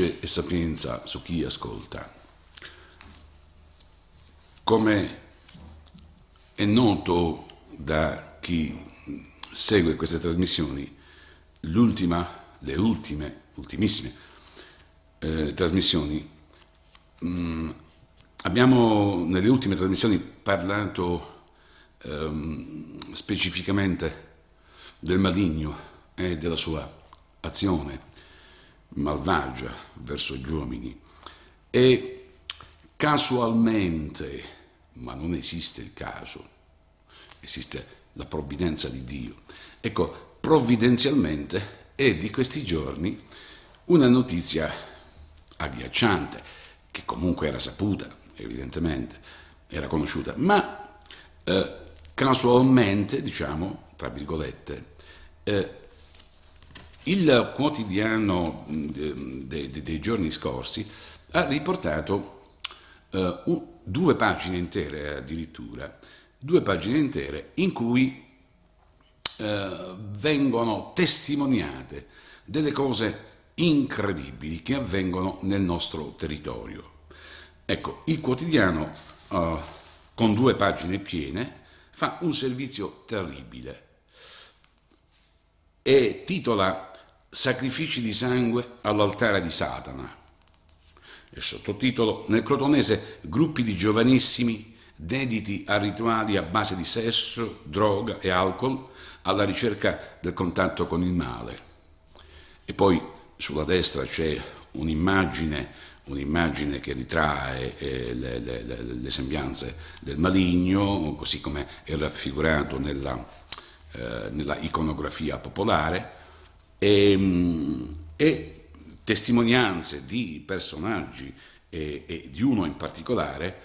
luce e sapienza su chi ascolta. Come è noto da chi segue queste trasmissioni, l'ultima, le ultime, ultimissime eh, trasmissioni, mh, mm, abbiamo nelle ultime trasmissioni parlato ehm, specificamente del maligno e della sua azione malvagia verso gli uomini e casualmente, ma non esiste il caso, esiste la provvidenza di Dio. Ecco, provvidenzialmente è di questi giorni una notizia agghiacciante, che comunque era saputa, evidentemente, era conosciuta, ma eh, casualmente, diciamo, tra virgolette, eh, il quotidiano dei, dei giorni scorsi ha riportato uh, due pagine intere addirittura, due pagine intere in cui uh, vengono testimoniate delle cose incredibili che avvengono nel nostro territorio. Ecco, il quotidiano uh, con due pagine piene fa un servizio terribile e titola Sacrifici di sangue all'altare di Satana. E sottotitolo nel crotonese Gruppi di giovanissimi dediti a rituali a base di sesso, droga e alcol alla ricerca del contatto con il male. E poi sulla destra c'è un'immagine, un'immagine che ritrae eh, le, le, le, sembianze del maligno, così come è raffigurato nella, eh, nella iconografia popolare, e, ehm, e testimonianze di personaggi e, e, di uno in particolare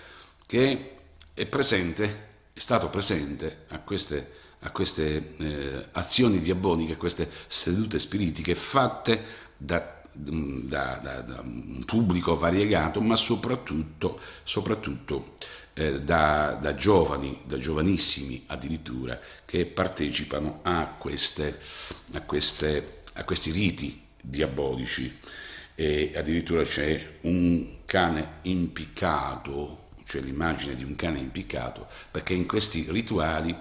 che è presente, è stato presente a queste, a queste eh, azioni diaboliche, a queste sedute spiritiche fatte da mm, da, da, da, un pubblico variegato, ma soprattutto, soprattutto eh, da, da, giovani, da giovanissimi addirittura, che partecipano a queste, a queste a questi riti diabolici e addirittura c'è un cane impiccato, cioè l'immagine di un cane impiccato, perché in questi rituali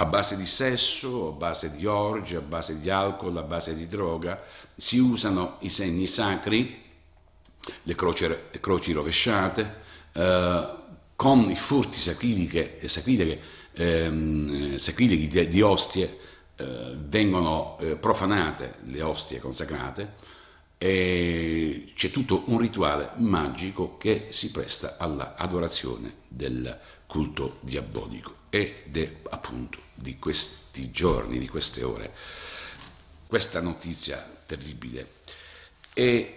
a base di sesso, a base di orge, a base di alcol, a base di droga, si usano i segni sacri, le croci, le croci rovesciate, eh, con i furti sacrileghi, ehm, di, di ostie, eh, vengono eh, profanate le ostie consacrate e c'è tutto un rituale magico che si presta all'adorazione del culto diabolico ed è appunto di questi giorni, di queste ore, questa notizia terribile. E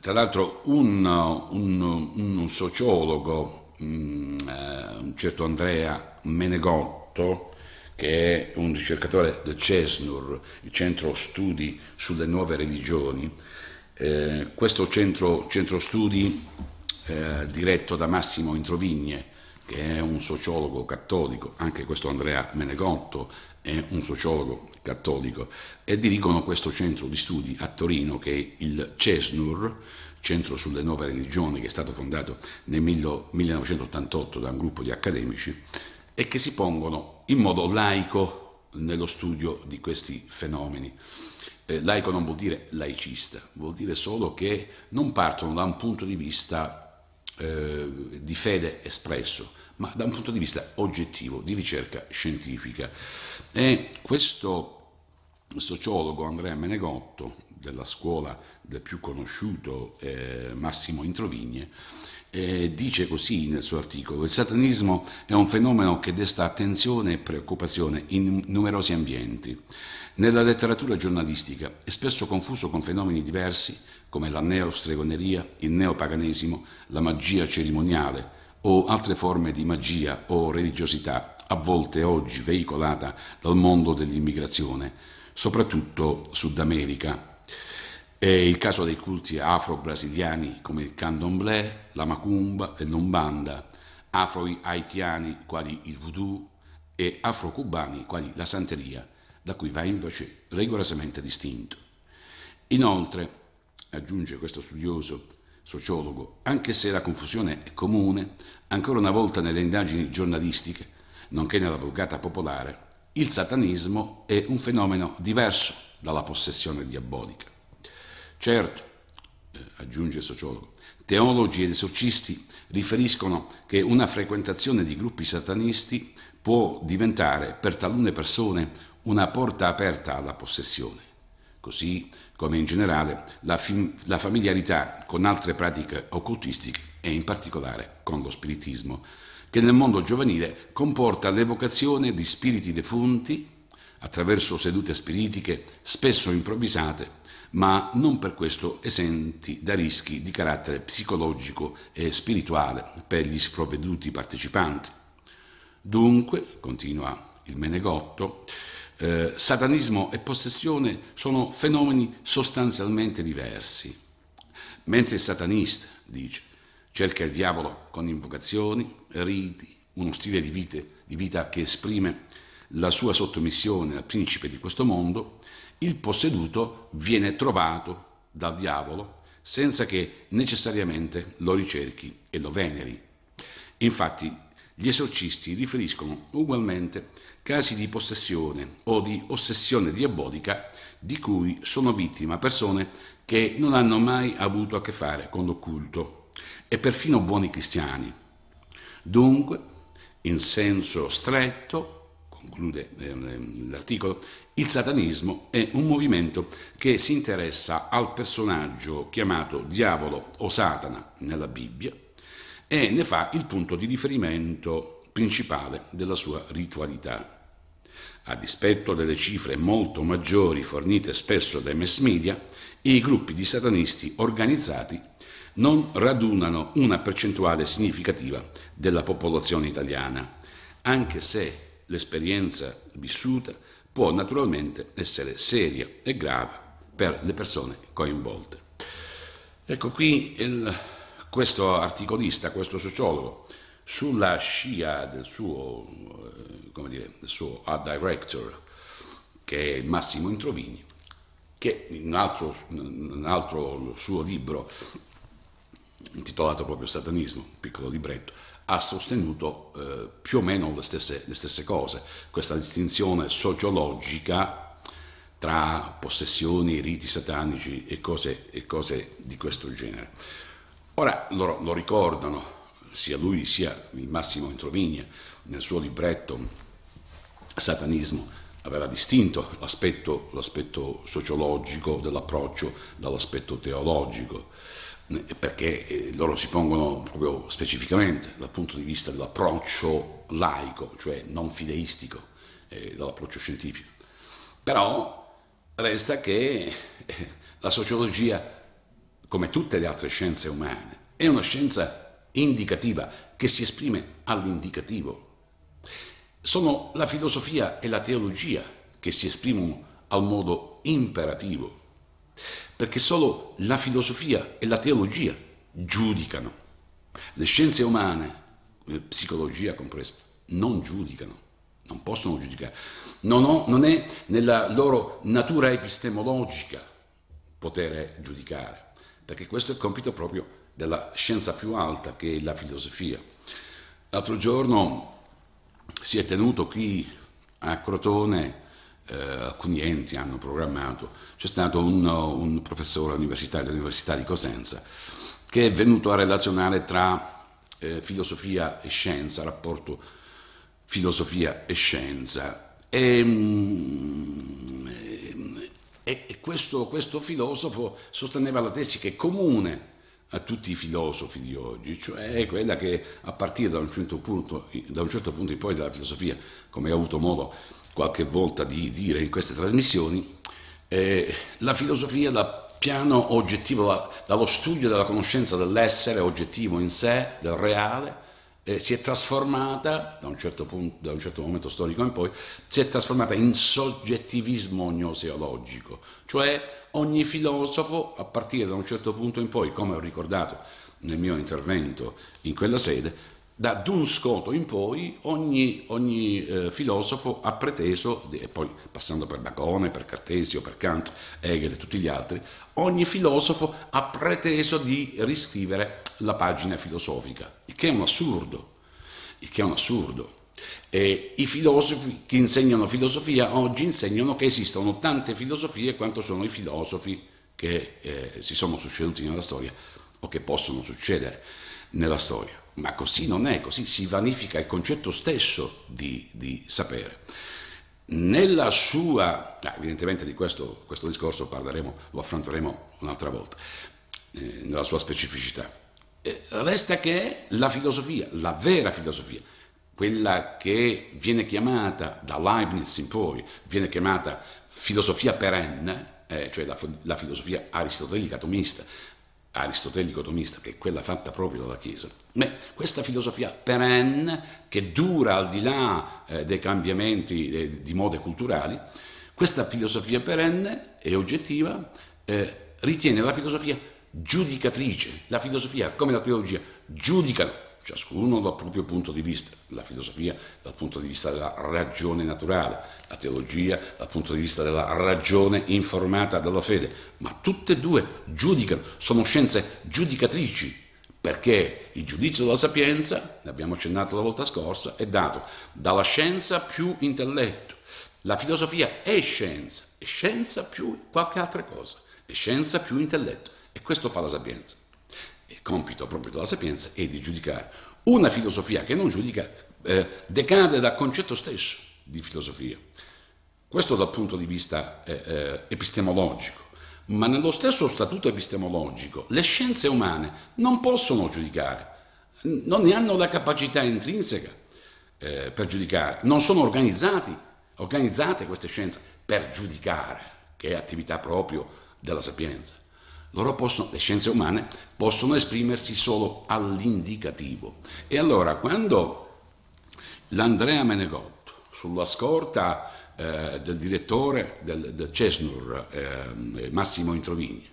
tra l'altro un, un, un sociologo, mm, eh, un certo Andrea Menegotto, che è un ricercatore del CESNUR, il Centro Studi sulle Nuove Religioni. Eh, questo centro, centro studi eh, diretto da Massimo Introvigne, che è un sociologo cattolico, anche questo Andrea Menegotto è un sociologo cattolico, e dirigono questo centro di studi a Torino che è il CESNUR, Centro sulle Nuove Religioni, che è stato fondato nel 1988 da un gruppo di accademici e che si pongono in modo laico nello studio di questi fenomeni. Eh, laico non vuol dire laicista, vuol dire solo che non partono da un punto di vista eh, di fede espresso, ma da un punto di vista oggettivo, di ricerca scientifica. E questo sociologo Andrea Menegotto, della scuola del più conosciuto eh, Massimo Introvigne, eh, dice così nel suo articolo, il satanismo è un fenomeno che desta attenzione e preoccupazione in numerosi ambienti. Nella letteratura giornalistica è spesso confuso con fenomeni diversi come la neostregoneria, il neopaganesimo, la magia cerimoniale o altre forme di magia o religiosità, a volte oggi veicolata dal mondo dell'immigrazione, soprattutto Sud America, è il caso dei culti afro-brasiliani come il candomblé, la macumba e l'ombanda, afro-haitiani quali il voodoo e afro-cubani quali la santeria, da cui va invece rigorosamente distinto. Inoltre, aggiunge questo studioso sociologo, anche se la confusione è comune, ancora una volta nelle indagini giornalistiche, nonché nella vulgata popolare, il satanismo è un fenomeno diverso dalla possessione diabolica. Certo, eh, aggiunge il sociologo, teologi ed esorcisti riferiscono che una frequentazione di gruppi satanisti può diventare per talune persone una porta aperta alla possessione, così come in generale la, fam- la familiarità con altre pratiche occultistiche e in particolare con lo spiritismo, che nel mondo giovanile comporta l'evocazione di spiriti defunti attraverso sedute spiritiche spesso improvvisate ma non per questo esenti da rischi di carattere psicologico e spirituale per gli sprovveduti partecipanti. Dunque, continua il Menegotto, eh, satanismo e possessione sono fenomeni sostanzialmente diversi. Mentre il satanista, dice, cerca il diavolo con invocazioni, riti, uno stile di, vite, di vita che esprime la sua sottomissione al principe di questo mondo, il posseduto viene trovato dal diavolo senza che necessariamente lo ricerchi e lo veneri. Infatti, gli esorcisti riferiscono ugualmente casi di possessione o di ossessione diabolica di cui sono vittima persone che non hanno mai avuto a che fare con l'occulto e perfino buoni cristiani. Dunque, in senso stretto, conclude eh, l'articolo, il satanismo è un movimento che si interessa al personaggio chiamato diavolo o Satana nella Bibbia e ne fa il punto di riferimento principale della sua ritualità. A dispetto delle cifre molto maggiori fornite spesso dai mass media, i gruppi di satanisti organizzati non radunano una percentuale significativa della popolazione italiana, anche se L'esperienza vissuta può naturalmente essere seria e grave per le persone coinvolte. Ecco qui il, questo articolista, questo sociologo, sulla scia del suo, eh, dire, del suo art director, che è Massimo Introvini, che in un altro, in un altro suo libro intitolato proprio Satanismo, un piccolo libretto, ha sostenuto eh, più o meno le stesse, le stesse cose, questa distinzione sociologica tra possessioni, riti satanici e cose, e cose di questo genere. Ora loro lo, ricordano sia lui sia il Massimo Introvigne nel suo libretto Satanismo aveva distinto l'aspetto, l'aspetto sociologico dell'approccio dall'aspetto teologico perché eh, loro si pongono proprio specificamente dal punto di vista dell'approccio laico, cioè non fideistico, eh, dall'approccio scientifico. Però resta che eh, la sociologia, come tutte le altre scienze umane, è una scienza indicativa che si esprime all'indicativo. Sono la filosofia e la teologia che si esprimono al modo imperativo perché solo la filosofia e la teologia giudicano. Le scienze umane, eh, psicologia compresa, non giudicano, non possono giudicare. Non, ho, non è nella loro natura epistemologica poter giudicare, perché questo è il compito proprio della scienza più alta che è la filosofia. L'altro giorno si è tenuto qui a Crotone eh, alcuni enti hanno programmato, c'è stato un, un professore universitario dell'Università di Cosenza che è venuto a relazionare tra eh, filosofia e scienza, rapporto filosofia e scienza. E, mm, e, e questo, questo, filosofo sosteneva la tesi che è comune a tutti i filosofi di oggi, cioè quella che a partire da un certo punto, da un certo punto in poi della filosofia, come ho avuto modo di qualche volta di dire in queste trasmissioni, eh, la filosofia da piano oggettivo, da, dallo studio della conoscenza dell'essere oggettivo in sé, del reale, eh, si è trasformata, da un, certo punto, da un certo momento storico in poi, si è trasformata in soggettivismo gnoseologico, cioè ogni filosofo, a partire da un certo punto in poi, come ho ricordato nel mio intervento in quella sede, da Dun Scoto in poi ogni, ogni eh, filosofo ha preteso, e poi passando per Bacone, per Cartesio, per Kant, Hegel e tutti gli altri, ogni filosofo ha preteso di riscrivere la pagina filosofica, il che è un assurdo, il che è un assurdo. E I filosofi che insegnano filosofia oggi insegnano che esistono tante filosofie quanto sono i filosofi che eh, si sono succeduti nella storia o che possono succedere nella storia ma così non è, così si vanifica il concetto stesso di, di sapere. Nella sua, ah, evidentemente di questo, questo discorso lo affronteremo un'altra volta, eh, nella sua specificità, eh, resta che la filosofia, la vera filosofia, quella che viene chiamata da Leibniz in poi, viene chiamata filosofia perenne, eh, cioè la, la filosofia aristotelica, atomista, aristotelico tomista, che è quella fatta proprio dalla Chiesa, Beh, questa filosofia perenne che dura al di là eh, dei cambiamenti eh, di mode culturali, questa filosofia perenne e oggettiva eh, ritiene la filosofia giudicatrice, la filosofia come la teologia giudicano ciascuno dal proprio punto di vista, la filosofia dal punto di vista della ragione naturale, la teologia dal punto di vista della ragione informata dalla fede, ma tutte e due giudicano, sono scienze giudicatrici, perché il giudizio della sapienza, ne abbiamo accennato la volta scorsa, è dato dalla scienza più intelletto. La filosofia è scienza, è scienza più qualche altra cosa, è scienza più intelletto e questo fa la sapienza il compito proprio della sapienza è di giudicare. Una filosofia che non giudica eh, decade dal concetto stesso di filosofia. Questo dal punto di vista eh, eh epistemologico. Ma nello stesso statuto epistemologico le scienze umane non possono giudicare, non ne hanno la capacità intrinseca eh, per giudicare, non sono organizzate queste scienze per giudicare, che è attività proprio della sapienza. Possono, le scienze umane possono esprimersi solo all'indicativo. E allora quando l'Andrea Menegot, sulla scorta eh, del direttore del, del CESNUR, eh, Massimo Introvigni,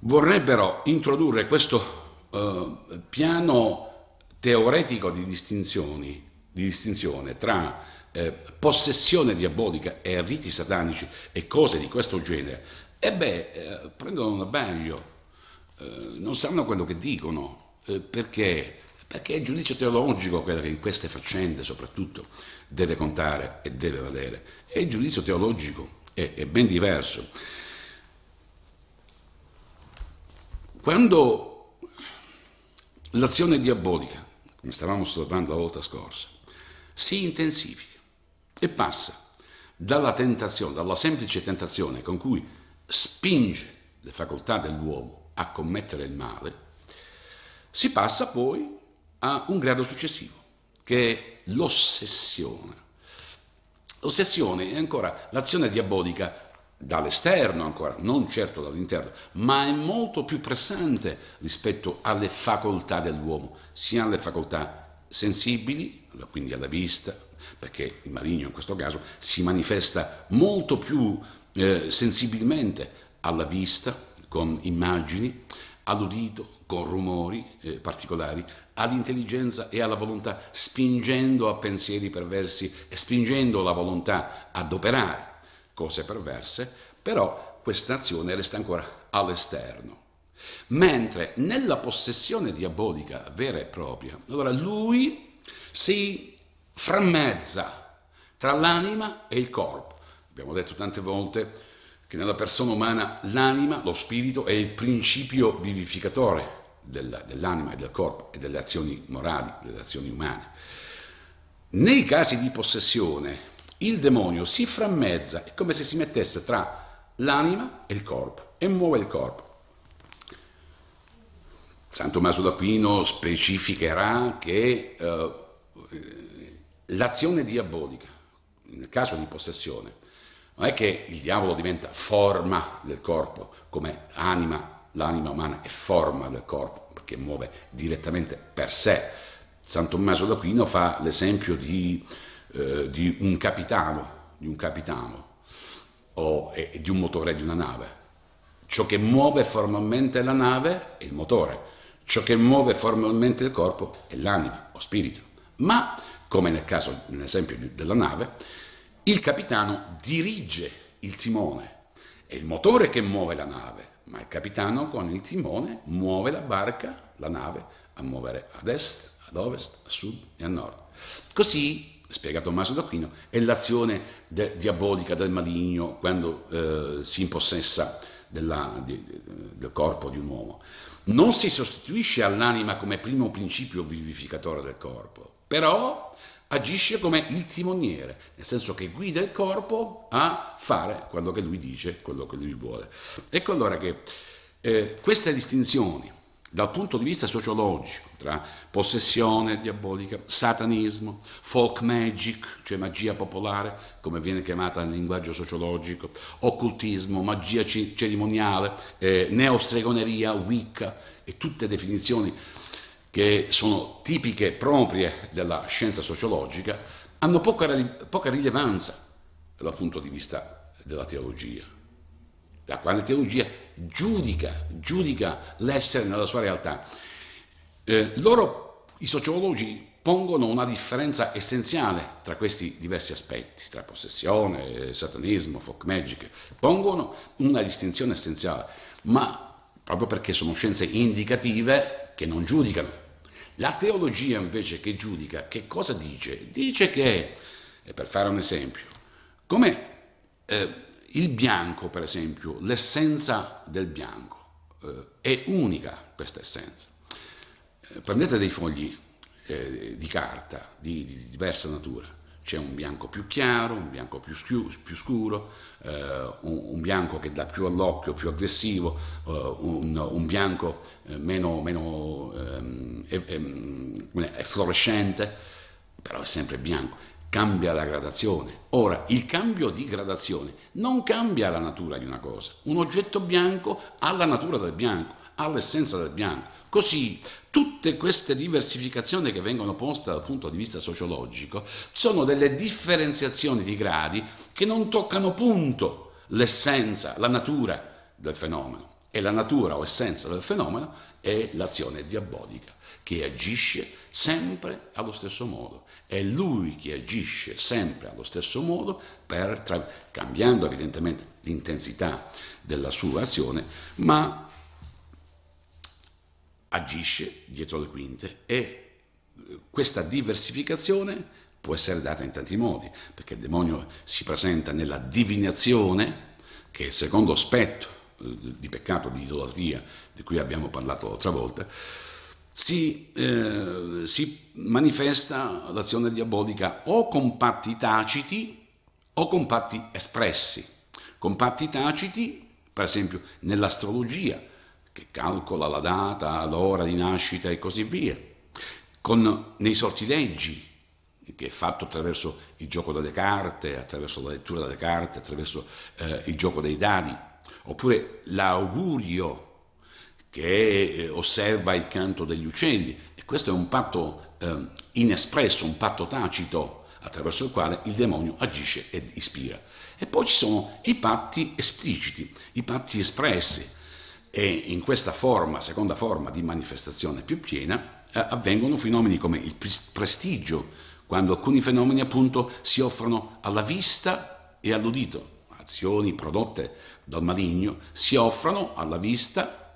vorrebbero introdurre questo eh, piano teoretico di, distinzioni, di distinzione tra eh, possessione diabolica e riti satanici e cose di questo genere, e beh, eh, prendono un baglio, eh, non sanno quello che dicono, eh, perché? Perché è il giudizio teologico quello che in queste faccende soprattutto deve contare e deve valere. E il giudizio teologico è, è ben diverso. Quando l'azione diabolica, come stavamo osservando la volta scorsa, si intensifica e passa dalla tentazione, dalla semplice tentazione con cui spinge le facoltà dell'uomo a commettere il male, si passa poi a un grado successivo, che è l'ossessione. L'ossessione è ancora l'azione diabolica dall'esterno ancora, non certo dall'interno, ma è molto più pressante rispetto alle facoltà dell'uomo, sia alle facoltà sensibili, quindi alla vista, perché il maligno in questo caso si manifesta molto più eh, sensibilmente alla vista, con immagini, all'udito, con rumori eh, particolari, all'intelligenza e alla volontà, spingendo a pensieri perversi e spingendo la volontà ad operare cose perverse, però questa azione resta ancora all'esterno. Mentre nella possessione diabolica vera e propria, allora lui si frammezza tra l'anima e il corpo Abbiamo detto tante volte che nella persona umana l'anima, lo spirito, è il principio vivificatore dell'anima e del corpo e delle azioni morali, delle azioni umane. Nei casi di possessione, il demonio si frammezza, è come se si mettesse tra l'anima e il corpo e muove il corpo. San Tommaso d'Aquino specificherà che eh, l'azione diabolica, nel caso di possessione, non è che il diavolo diventa forma del corpo, come anima, l'anima umana è forma del corpo, perché muove direttamente per sé. San Tommaso d'Aquino fa l'esempio di, eh, di un capitano, di un capitano o eh, di un motore di una nave. Ciò che muove formalmente la nave è il motore, ciò che muove formalmente il corpo è l'anima o spirito. Ma, come nel caso, nell'esempio della nave, il capitano dirige il timone, è il motore che muove la nave, ma il capitano con il timone muove la barca, la nave, a muovere ad est, ad ovest, a sud e a nord. Così, spiega Tommaso d'Aquino, è l'azione de- diabolica del maligno quando eh, si impossessa della, di, del corpo di un uomo. Non si sostituisce all'anima come primo principio vivificatore del corpo, però agisce come il timoniere, nel senso che guida il corpo a fare quello che lui dice, quello che lui vuole. Ecco allora che eh, queste distinzioni dal punto di vista sociologico tra possessione diabolica, satanismo, folk magic, cioè magia popolare, come viene chiamata nel linguaggio sociologico, occultismo, magia cerimoniale, eh, neostregoneria, wicca e tutte definizioni che sono tipiche proprie della scienza sociologica, hanno poca, poca rilevanza dal punto di vista della teologia, la quale teologia giudica, giudica l'essere nella sua realtà. Eh, loro, i sociologi, pongono una differenza essenziale tra questi diversi aspetti, tra possessione, satanismo, folk magic, pongono una distinzione essenziale, ma proprio perché sono scienze indicative che non giudicano, la teologia invece che giudica, che cosa dice? Dice che, per fare un esempio, come eh, il bianco, per esempio, l'essenza del bianco eh, è unica questa essenza. Eh, prendete dei fogli eh, di carta di, di, diversa natura, c'è un bianco più chiaro, un bianco più, schiuso, più scuro, eh, un, un, bianco che dà più all'occhio, più aggressivo, eh, un, un, bianco meno... meno ehm, è, è, mm, è fluorescente, però è sempre bianco, cambia la gradazione. Ora, il cambio di gradazione non cambia la natura di una cosa. Un oggetto bianco ha la natura del bianco, ha l'essenza del bianco. Così tutte queste diversificazioni che vengono poste dal punto di vista sociologico sono delle differenziazioni di gradi che non toccano punto l'essenza, la natura del fenomeno e la natura o essenza del fenomeno è l'azione diabolica che agisce sempre allo stesso modo. È lui che agisce sempre allo stesso modo, tra... cambiando evidentemente l'intensità della sua azione, ma agisce dietro le quinte e eh, questa diversificazione può essere data in tanti modi, perché il demonio si presenta nella divinazione, che è il secondo aspetto eh, di peccato, di idolatria, di cui abbiamo parlato l'altra volta, si, eh, si manifesta l'azione diabolica o con patti taciti o con patti espressi. Con patti taciti, per esempio, nell'astrologia, che calcola la data, l'ora di nascita e così via, con, nei sortileggi, che è fatto attraverso il gioco delle carte, attraverso la lettura delle carte, attraverso eh, il gioco dei dadi oppure l'augurio che eh, osserva il canto degli uccelli. E questo è un patto eh, inespresso, un patto tacito attraverso il quale il demonio agisce ed ispira. E poi ci sono i patti espliciti, i patti espressi e in questa forma, seconda forma di manifestazione più piena, eh, avvengono fenomeni come il prestigio, quando alcuni fenomeni appunto si offrono alla vista e all'udito, azioni prodotte dal maligno si offrono alla vista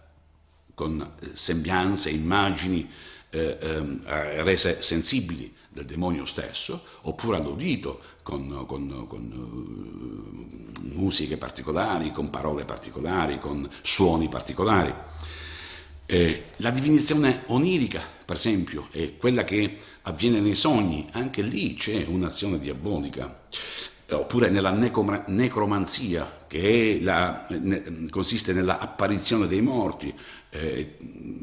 con eh, sembianze, immagini eh, ehm, eh, rese sensibili del demonio stesso, oppure all'udito con, con, con uh, musiche particolari, con parole particolari, con suoni particolari. Eh, la divinizione onirica, per esempio, è quella che avviene nei sogni, anche lì c'è un'azione diabolica. Eh, oppure nella necromanzia, che la, ne, consiste nell'apparizione dei morti, eh,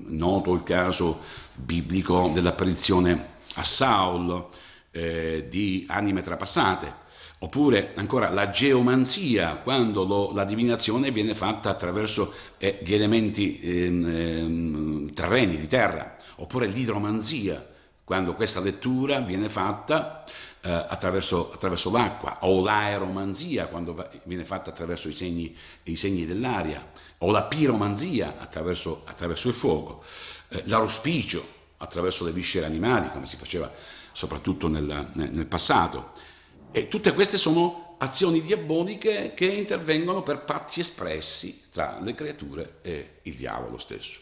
noto il caso biblico dell'apparizione a Saul eh, di anime trapassate, oppure ancora la geomanzia, quando lo, la divinazione viene fatta attraverso eh, gli elementi ehm, ehm, terreni, di terra, oppure l'idromanzia, quando questa lettura viene fatta eh, attraverso, attraverso, l'acqua, o l'aeromanzia quando va, viene fatta attraverso i segni, i segni, dell'aria, o la piromanzia attraverso, attraverso il fuoco, eh, l'arospicio attraverso le viscere animali, come si faceva soprattutto nel, nel passato. E tutte queste sono azioni diaboliche che intervengono per patti espressi tra le creature e il diavolo stesso.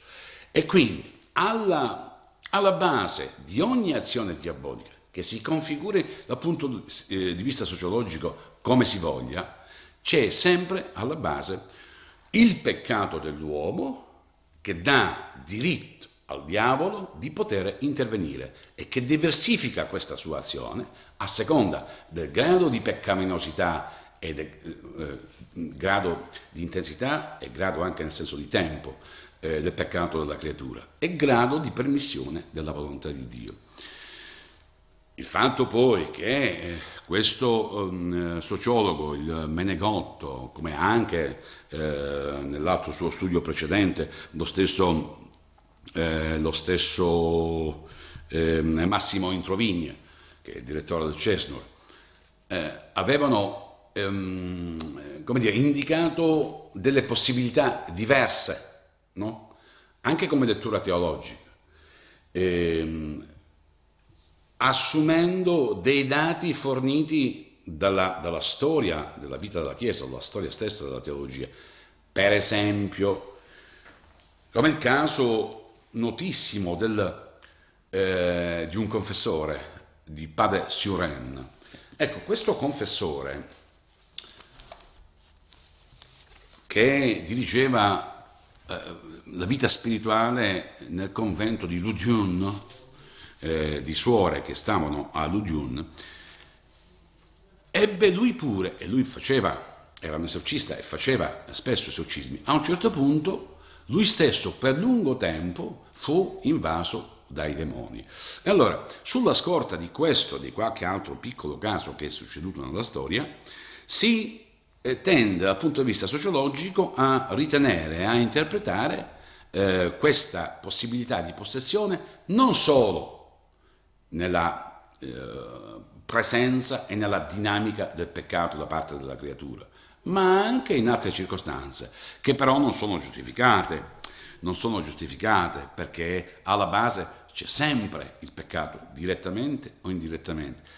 E quindi alla, alla base di ogni azione diabolica che si configuri dal punto eh, di vista sociologico come si voglia, c'è sempre alla base il peccato dell'uomo che dà diritto al diavolo di poter intervenire e che diversifica questa sua azione a seconda del grado di peccaminosità e del eh, eh, grado di intensità e grado anche nel senso di tempo eh, del peccato della creatura e grado di permissione della volontà di Dio. Il fatto poi che eh, questo um, sociologo, il Menegotto, come anche eh, nell'altro suo studio precedente, lo stesso, eh, lo stesso eh, Massimo Introvigne, che è il direttore del Cesnor, eh, avevano ehm, come dire, indicato delle possibilità diverse, no? anche come lettura teologica. E, ehm, assumendo dei dati forniti dalla, dalla storia della vita della Chiesa, dalla storia stessa della teologia. Per esempio, come il caso notissimo del, eh, di un confessore, di padre Suren. Ecco, questo confessore che dirigeva eh, la vita spirituale nel convento di Ludion, eh, di suore che stavano a Ludiun, ebbe lui pure, e lui faceva, era un esorcista e faceva spesso esorcismi, a un certo punto lui stesso per lungo tempo fu invaso dai demoni. E allora, sulla scorta di questo, di qualche altro piccolo caso che è succeduto nella storia, si eh, tende dal punto di vista sociologico a ritenere, a interpretare eh, questa possibilità di possessione non solo nella eh, presenza e nella dinamica del peccato da parte della creatura, ma anche in altre circostanze che però non sono giustificate, non sono giustificate perché alla base c'è sempre il peccato, direttamente o indirettamente.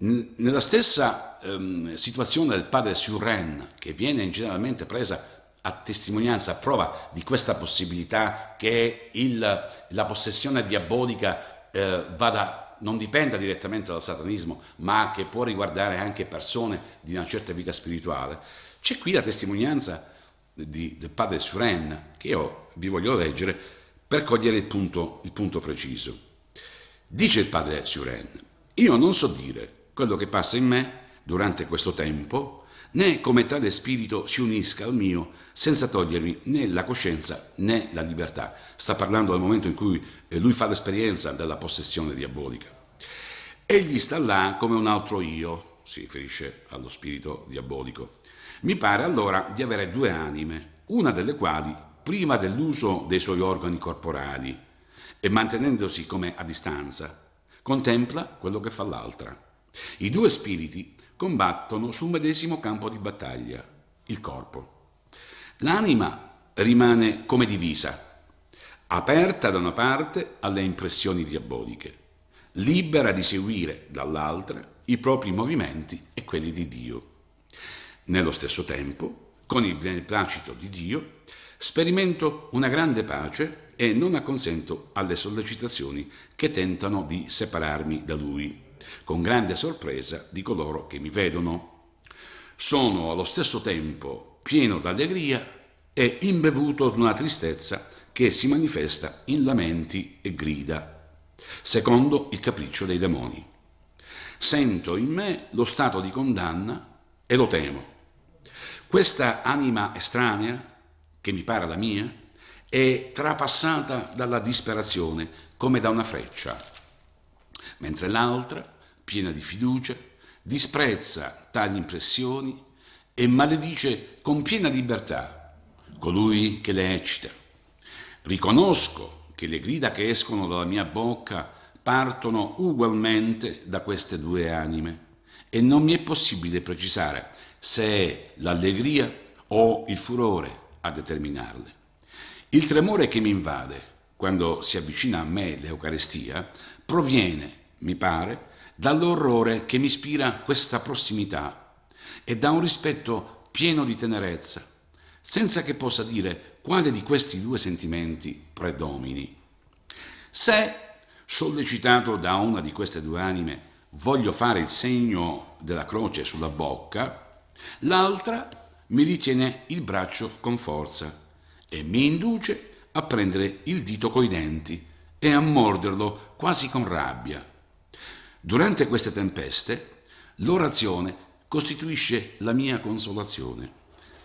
Nella stessa ehm, situazione del padre Surren, che viene generalmente presa a testimonianza, a prova di questa possibilità che il, la possessione diabolica eh, vada non dipenda direttamente dal satanismo, ma che può riguardare anche persone di una certa vita spirituale, c'è qui la testimonianza di, del padre Suren, che io vi voglio leggere per cogliere il punto, il punto preciso. Dice il padre Suren, io non so dire quello che passa in me durante questo tempo né come tale spirito si unisca al mio senza togliermi né la coscienza né la libertà. Sta parlando del momento in cui eh, lui fa l'esperienza della possessione diabolica. Egli sta là come un altro io, si riferisce allo spirito diabolico. Mi pare allora di avere due anime, una delle quali, prima dell'uso dei suoi organi corporali e mantenendosi come a distanza, contempla quello che fa l'altra. I due spiriti combattono su un medesimo campo di battaglia, il corpo. L'anima rimane come divisa, aperta da una parte alle impressioni diaboliche, libera di seguire dall'altra i propri movimenti e quelli di Dio. Nello stesso tempo, con il beneplacito di Dio, sperimento una grande pace e non acconsento alle sollecitazioni che tentano di separarmi da Lui con grande sorpresa di coloro che mi vedono. Sono allo stesso tempo pieno d'allegria e imbevuto d'una tristezza che si manifesta in lamenti e grida, secondo il capriccio dei demoni. Sento in me lo stato di condanna e lo temo. Questa anima estranea, che mi pare la mia, è trapassata dalla disperazione come da una freccia, mentre l'altra, piena di fiducia, disprezza tali impressioni e maledice con piena libertà colui che le eccita. Riconosco che le grida che escono dalla mia bocca partono ugualmente da queste due anime e non mi è possibile precisare se è l'allegria o il furore a determinarle. Il tremore che mi invade quando si avvicina a me l'Eucarestia proviene, mi pare, dall'orrore che mi ispira questa prossimità e da un rispetto pieno di tenerezza, senza che possa dire quale di questi due sentimenti predomini. Se, sollecitato da una di queste due anime, voglio fare il segno della croce sulla bocca, l'altra mi ritiene il braccio con forza e mi induce a prendere il dito coi denti e a morderlo quasi con rabbia Durante queste tempeste, l'orazione costituisce la mia consolazione.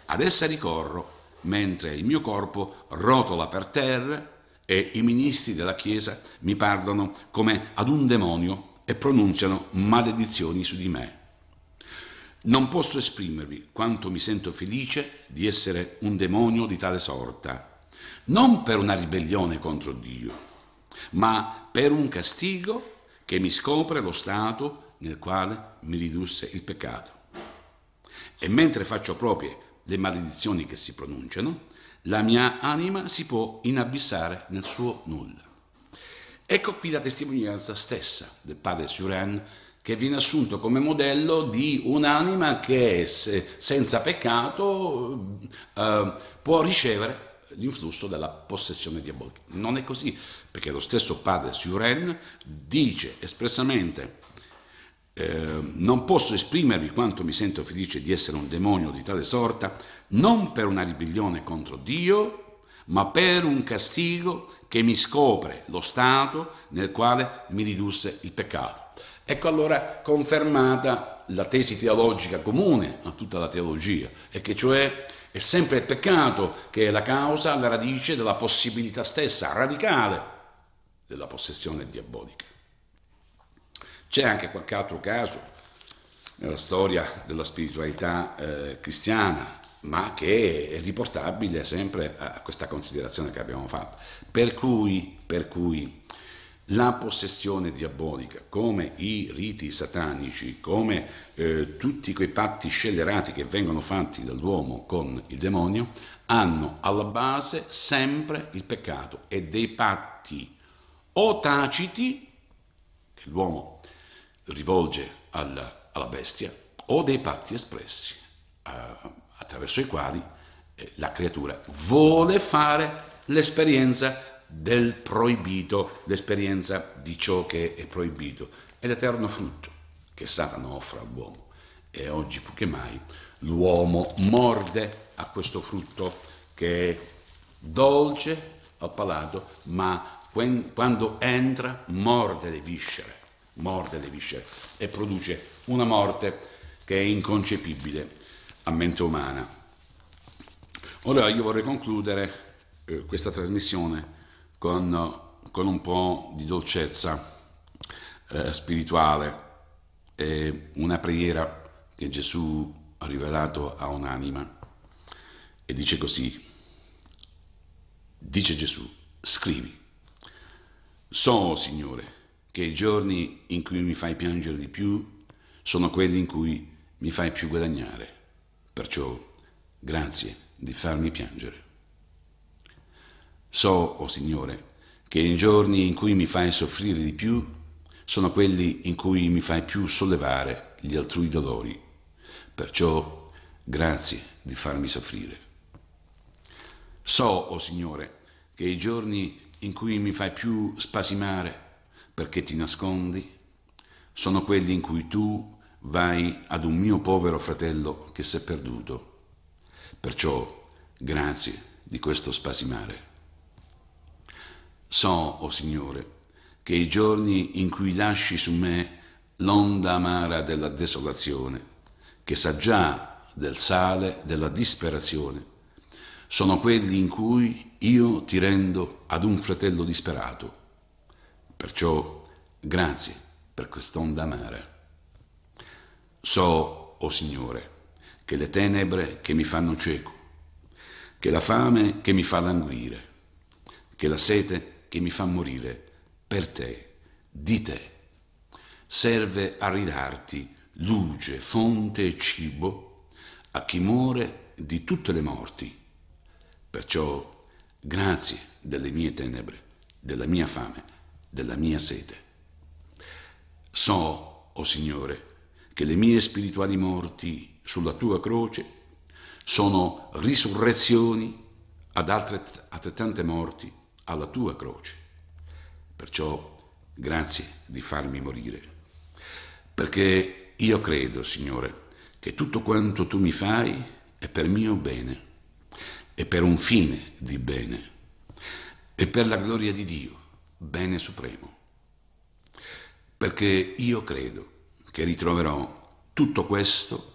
Ad essa ricorro mentre il mio corpo rotola per terra e i ministri della Chiesa mi parlano come ad un demonio e pronunciano maledizioni su di me. Non posso esprimervi quanto mi sento felice di essere un demonio di tale sorta, non per una ribellione contro Dio, ma per un castigo che mi scopre lo stato nel quale mi ridusse il peccato. E mentre faccio proprie le maledizioni che si pronunciano, la mia anima si può inabissare nel suo nulla. Ecco qui la testimonianza stessa del padre Suran che viene assunto come modello di un'anima che senza peccato eh, può ricevere l'influsso della possessione diabolica. Non è così, perché lo stesso padre Suren dice espressamente eh, non posso esprimervi quanto mi sento felice di essere un demonio di tale sorta, non per una ribellione contro Dio, ma per un castigo che mi scopre lo stato nel quale mi ridusse il peccato. Ecco allora confermata la tesi teologica comune a tutta la teologia, e che cioè è sempre il peccato che è la causa, la radice della possibilità stessa, radicale, della possessione diabolica. C'è anche qualche altro caso nella storia della spiritualità eh, cristiana, ma che è riportabile sempre a questa considerazione che abbiamo fatto. Per cui, per cui la possessione diabolica, come i riti satanici, come eh, tutti quei patti scellerati che vengono fatti dall'uomo con il demonio, hanno alla base sempre il peccato e dei patti o taciti che l'uomo rivolge alla, alla bestia o dei patti espressi eh, attraverso i quali eh, la creatura vuole fare l'esperienza del proibito, l'esperienza di ciò che è proibito, è l'eterno frutto che Satana offre all'uomo. E oggi più che mai l'uomo morde a questo frutto che è dolce al palato, ma quando entra morde le viscere, morde le viscere e produce una morte che è inconcepibile a mente umana. Ora io vorrei concludere eh, questa trasmissione con, con un po' di dolcezza eh, spirituale e una preghiera che Gesù ha rivelato a un'anima e dice così, dice Gesù, scrivi, so Signore che i giorni in cui mi fai piangere di più sono quelli in cui mi fai più guadagnare, perciò grazie di farmi piangere. So, o oh Signore, che i giorni in cui mi fai soffrire di più sono quelli in cui mi fai più sollevare gli altrui dolori. Perciò grazie di farmi soffrire. So, o oh Signore, che i giorni in cui mi fai più spasimare perché ti nascondi sono quelli in cui tu vai ad un mio povero fratello che s'è perduto. Perciò grazie di questo spasimare. So, o oh Signore, che i giorni in cui lasci su me l'onda amara della desolazione, che sa già del sale della disperazione, sono quelli in cui io ti rendo ad un fratello disperato. Perciò grazie per quest'onda amara. So, o oh Signore, che le tenebre che mi fanno cieco, che la fame che mi fa languire, che la sete che che mi fa morire per te, di te. Serve a ridarti luce, fonte e cibo a chi muore di tutte le morti. Perciò grazie delle mie tenebre, della mia fame, della mia sete. So, o oh Signore, che le mie spirituali morti sulla tua croce sono risurrezioni ad altre, altrettante morti alla tua croce. Perciò grazie di farmi morire, perché io credo, Signore, che tutto quanto tu mi fai è per mio bene, è per un fine di bene, è per la gloria di Dio, bene supremo. Perché io credo che ritroverò tutto questo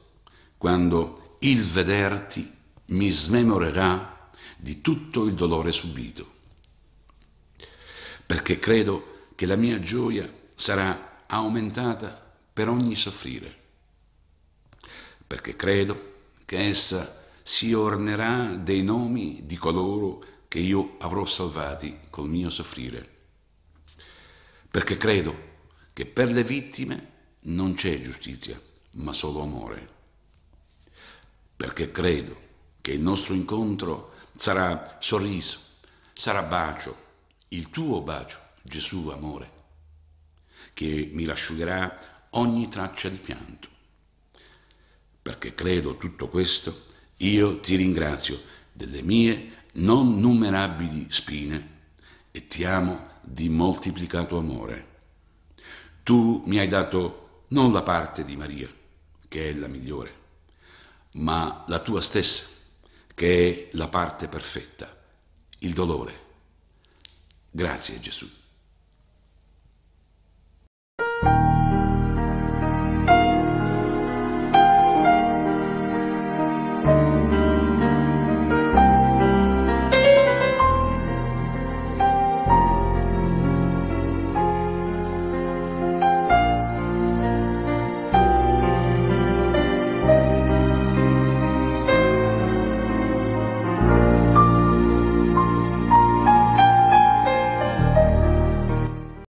quando il vederti mi smemorerà di tutto il dolore subito perché credo che la mia gioia sarà aumentata per ogni soffrire, perché credo che essa si ornerà dei nomi di coloro che io avrò salvati col mio soffrire, perché credo che per le vittime non c'è giustizia, ma solo amore, perché credo che il nostro incontro sarà sorriso, sarà bacio, il tuo bacio, Gesù amore, che mi rasciugherà ogni traccia di pianto. Perché credo tutto questo, io ti ringrazio delle mie non numerabili spine e ti amo di moltiplicato amore. Tu mi hai dato non la parte di Maria, che è la migliore, ma la tua stessa, che è la parte perfetta, il dolore Grazie Gesù.